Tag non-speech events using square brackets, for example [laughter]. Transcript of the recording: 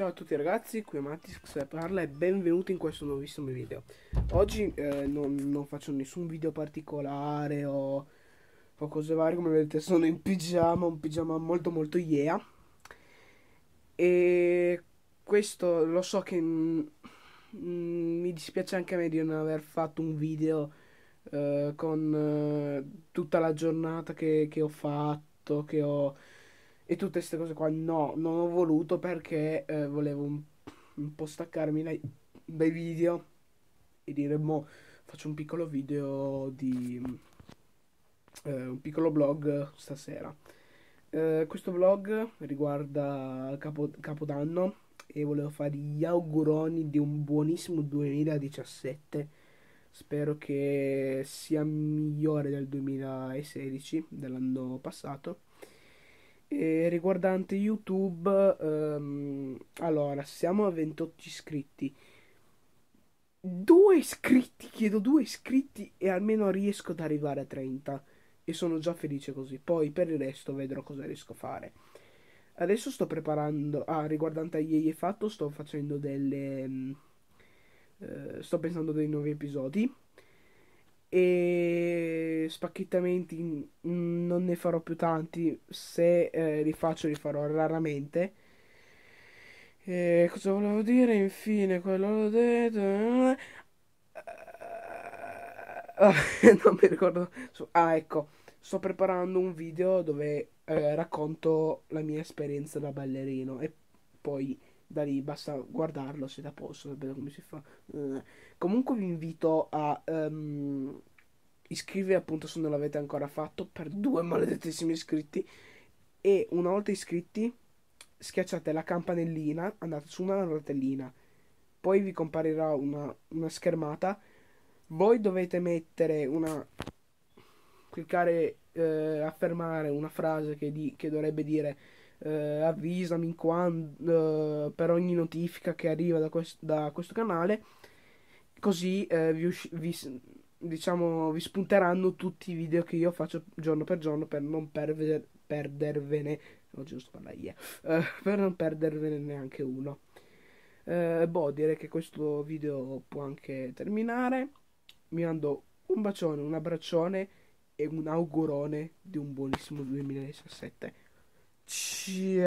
Ciao a tutti ragazzi, qui è Mattix parla e benvenuti in questo nuovissimo video Oggi eh, non, non, faccio nessun video particolare o, o, cose varie Come vedete sono in pigiama, un pigiama molto molto yeah E questo lo so che mm, mm, mi dispiace anche a me di non aver fatto un video eh, Con eh, tutta la giornata che, che ho fatto, che ho e tutte queste cose qua no, non ho voluto perché eh, volevo un, un, po' staccarmi dai, dai video e dire mo faccio un piccolo video di eh, un piccolo blog stasera. Eh, questo vlog riguarda capo, Capodanno e volevo fare gli auguroni di un buonissimo 2017. Spero che sia migliore del 2016, dell'anno passato. E riguardante YouTube, um, allora, siamo a 28 iscritti. Due iscritti, chiedo due iscritti e almeno riesco ad arrivare a 30. E sono già felice così. Poi per il resto vedrò cosa riesco a fare. Adesso sto preparando, ah, riguardante ieri è Fatto, sto facendo delle... Um, uh, sto pensando dei nuovi episodi. E spacchettamenti non ne farò più tanti, se eh, li faccio li farò raramente. E cosa volevo dire infine? Quello l'ho detto. Eh, eh, [laughs] non mi ricordo. Ah, ecco, sto preparando un video dove eh, racconto la mia esperienza da ballerino e poi da lì basta guardarlo se da posto, sapete come si fa. Eh, comunque vi invito a um, iscrivervi appunto se non l'avete ancora fatto per due maledettissimi iscritti e una volta iscritti schiacciate la campanellina, andate su una rotellina, poi vi comparirà una, una schermata, voi dovete mettere una... cliccare, eh, affermare una frase che, di, che dovrebbe dire eh, avvisami quando, eh, per ogni notifica che arriva da, quest, da questo canale, così eh, vi, usci- vi diciamo, vi spunteranno tutti i video che io faccio giorno per giorno per non perver- perdervene. Oggi non sto parlando io. Uh, eh, per non perdervene neanche uno. Uh, boh, direi che questo video può anche terminare. Mi mando un bacione, un abbraccione e un augurone di un buonissimo 2017. Ciao.